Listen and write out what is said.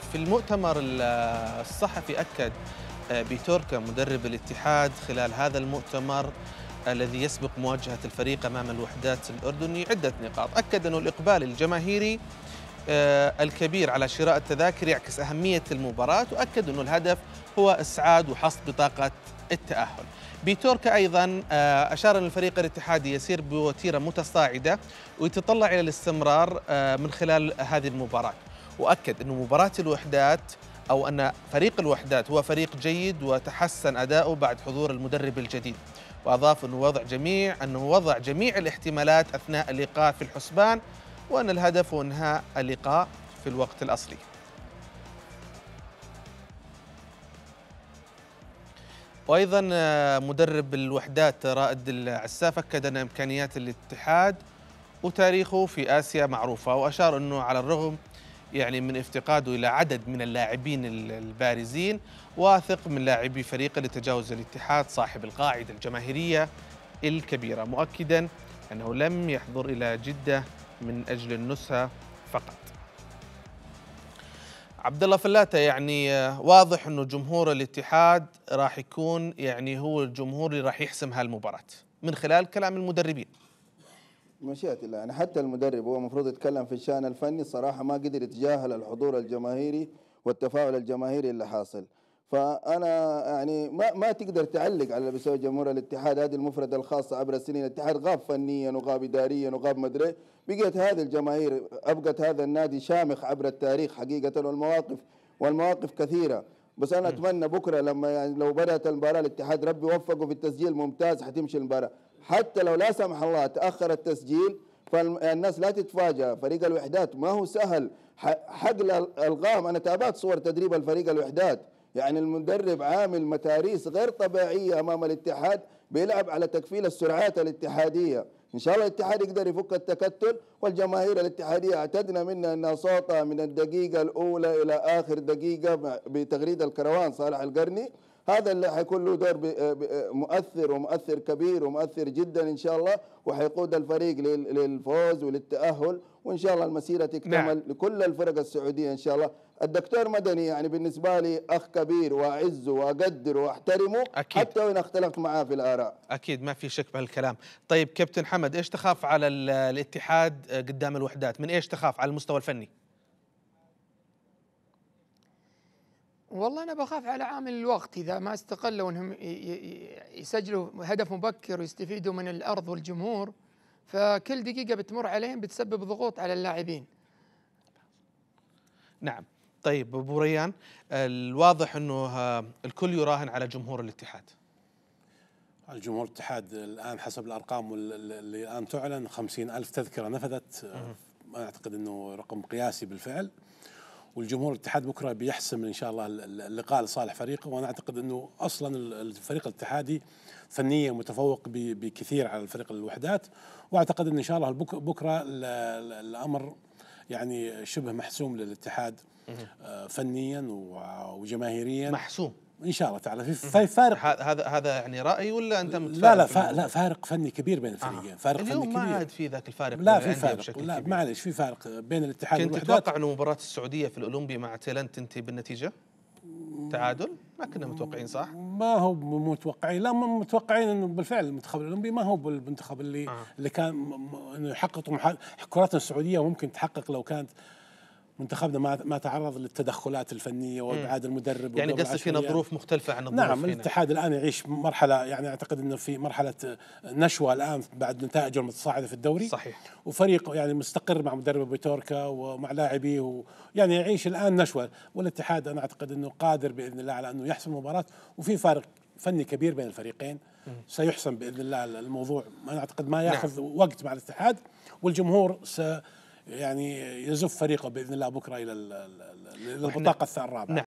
في المؤتمر الصحفي أكد آه، بتوركا مدرب الاتحاد خلال هذا المؤتمر الذي يسبق مواجهة الفريق أمام الوحدات الأردني عدة نقاط أكد أن الإقبال الجماهيري آه، الكبير على شراء التذاكر يعكس أهمية المباراة وأكد أن الهدف هو إسعاد وحصد بطاقة التأهل بتوركا أيضا آه، أشار أن الفريق الاتحادي يسير بوتيرة متصاعدة ويتطلع إلى الاستمرار من خلال هذه المباراة واكد انه مباراه الوحدات او ان فريق الوحدات هو فريق جيد وتحسن اداؤه بعد حضور المدرب الجديد واضاف انه وضع جميع انه وضع جميع الاحتمالات اثناء اللقاء في الحسبان وان الهدف هو انهاء اللقاء في الوقت الاصلي وايضا مدرب الوحدات رائد العساف اكد ان امكانيات الاتحاد وتاريخه في اسيا معروفه واشار انه على الرغم يعني من افتقاده إلى عدد من اللاعبين البارزين واثق من لاعبي فريقه لتجاوز الاتحاد صاحب القاعدة الجماهيرية الكبيرة مؤكدا أنه لم يحضر إلى جدة من أجل النسخه فقط عبد الله فلاته يعني واضح انه جمهور الاتحاد راح يكون يعني هو الجمهور اللي راح يحسم هالمباراه من خلال كلام المدربين مشيئة الله يعني حتى المدرب هو المفروض يتكلم في الشأن الفني الصراحة ما قدر يتجاهل الحضور الجماهيري والتفاعل الجماهيري اللي حاصل فانا يعني ما ما تقدر تعلق على اللي بيسويه جمهور الاتحاد هذه المفرده الخاصه عبر السنين الاتحاد غاب فنيا وغاب اداريا وغاب مدري بقيت هذه الجماهير ابقت هذا النادي شامخ عبر التاريخ حقيقه والمواقف والمواقف كثيره بس انا اتمنى بكره لما يعني لو بدات المباراه الاتحاد ربي وفقه في التسجيل ممتاز حتمشي المباراه حتى لو لا سمح الله تأخر التسجيل فالناس لا تتفاجأ فريق الوحدات ما هو سهل حقل الغام أنا تابعت صور تدريب الفريق الوحدات يعني المدرب عامل متاريس غير طبيعية أمام الاتحاد بيلعب على تكفيل السرعات الاتحادية إن شاء الله الاتحاد يقدر يفك التكتل والجماهير الاتحادية اعتدنا منها أنها صوتها من الدقيقة الأولى إلى آخر دقيقة بتغريدة الكروان صالح القرني هذا اللي حيكون له دور آه، آه، مؤثر ومؤثر كبير ومؤثر جدا ان شاء الله وحيقود الفريق للفوز وللتاهل وان شاء الله المسيره نعم. تكتمل نعم. لكل الفرق السعوديه ان شاء الله الدكتور مدني يعني بالنسبه لي اخ كبير واعزه واقدره واحترمه أكيد. حتى وان اختلفت معاه في الاراء اكيد ما في شك بهالكلام طيب كابتن حمد ايش تخاف على الاتحاد قدام الوحدات من ايش تخاف على المستوى الفني والله انا بخاف على عامل الوقت اذا ما استقلوا انهم يسجلوا هدف مبكر ويستفيدوا من الارض والجمهور فكل دقيقه بتمر عليهم بتسبب ضغوط على اللاعبين نعم طيب ابو ريان الواضح انه آه، الكل يراهن على جمهور الاتحاد الجمهور الاتحاد الان حسب الارقام اللي الان تعلن خمسين ألف تذكره نفذت آه، اعتقد انه رقم قياسي بالفعل والجمهور الاتحاد بكره بيحسم ان شاء الله اللقاء لصالح فريقه وانا اعتقد انه اصلا الفريق الاتحادي فنيا متفوق بكثير على الفريق الوحدات واعتقد ان ان شاء الله بكره الامر يعني شبه محسوم للاتحاد آه، فنيا وجماهيريا محسوم ان شاء الله تعالى في فارق هذا هذا يعني رايي ولا انت لا لا فا لا فارق فني كبير بين الفريقين آه. فارق اليوم فني ما عاد في ذاك الفارق لا في فارق لا معلش في فارق بين الاتحاد كنت تتوقع انه مباراه السعوديه في الاولمبي مع تيلنت تنتهي بالنتيجه؟ تعادل ما كنا متوقعين صح؟ ما هو متوقعين لا متوقعين انه بالفعل المنتخب الاولمبي ما هو بالمنتخب اللي آه. اللي كان انه يحقق كرات السعوديه ممكن تحقق لو كانت منتخبنا ما ما تعرض للتدخلات الفنيه وابعاد المدرب يعني قصدك هنا ظروف مختلفه عن الظروف نعم الاتحاد الان يعيش مرحله يعني اعتقد انه في مرحله نشوه الان بعد نتائجه المتصاعده في الدوري صحيح وفريق يعني مستقر مع مدربه بيتوركا ومع لاعبيه يعني يعيش الان نشوه والاتحاد انا اعتقد انه قادر باذن الله على انه يحسم المباراه وفي فارق فني كبير بين الفريقين سيحسم باذن الله الموضوع انا اعتقد ما نعم. ياخذ نعم. وقت مع الاتحاد والجمهور س يعني يزف فريقه باذن الله بكره الى البطاقه الرابعه نعم